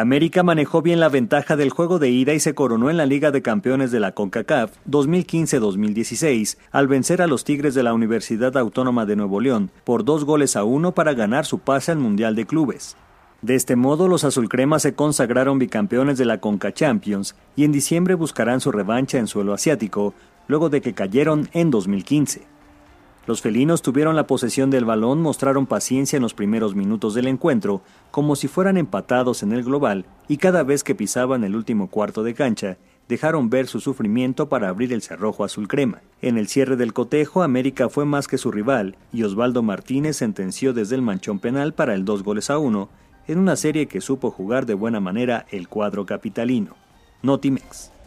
América manejó bien la ventaja del juego de ida y se coronó en la Liga de Campeones de la CONCACAF 2015-2016 al vencer a los Tigres de la Universidad Autónoma de Nuevo León por dos goles a uno para ganar su pase al Mundial de Clubes. De este modo, los azulcremas se consagraron bicampeones de la Conca Champions y en diciembre buscarán su revancha en suelo asiático, luego de que cayeron en 2015. Los felinos tuvieron la posesión del balón, mostraron paciencia en los primeros minutos del encuentro, como si fueran empatados en el global, y cada vez que pisaban el último cuarto de cancha, dejaron ver su sufrimiento para abrir el cerrojo azul crema. En el cierre del cotejo, América fue más que su rival, y Osvaldo Martínez sentenció desde el manchón penal para el dos goles a uno, en una serie que supo jugar de buena manera el cuadro capitalino. Notimex.